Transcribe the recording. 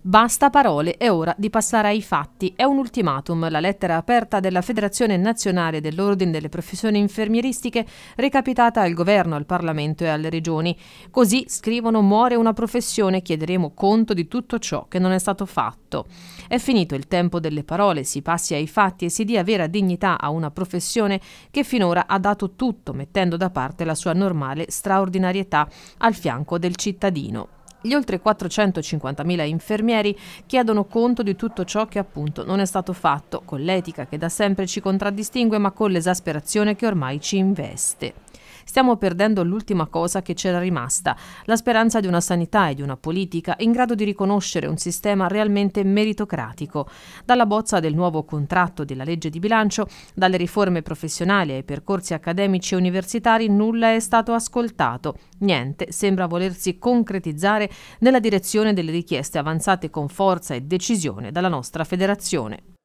Basta parole, è ora di passare ai fatti. È un ultimatum. La lettera aperta della Federazione Nazionale dell'Ordine delle Professioni Infermieristiche recapitata al governo, al Parlamento e alle regioni. Così scrivono muore una professione, chiederemo conto di tutto ciò che non è stato fatto. È finito il tempo delle parole, si passi ai fatti e si dia vera dignità a una professione che finora ha dato tutto, mettendo da parte la sua normale straordinarietà al fianco del cittadino. Gli oltre 450.000 infermieri chiedono conto di tutto ciò che appunto non è stato fatto, con l'etica che da sempre ci contraddistingue ma con l'esasperazione che ormai ci investe. Stiamo perdendo l'ultima cosa che c'era rimasta, la speranza di una sanità e di una politica in grado di riconoscere un sistema realmente meritocratico. Dalla bozza del nuovo contratto della legge di bilancio, dalle riforme professionali ai percorsi accademici e universitari nulla è stato ascoltato. Niente sembra volersi concretizzare nella direzione delle richieste avanzate con forza e decisione dalla nostra federazione.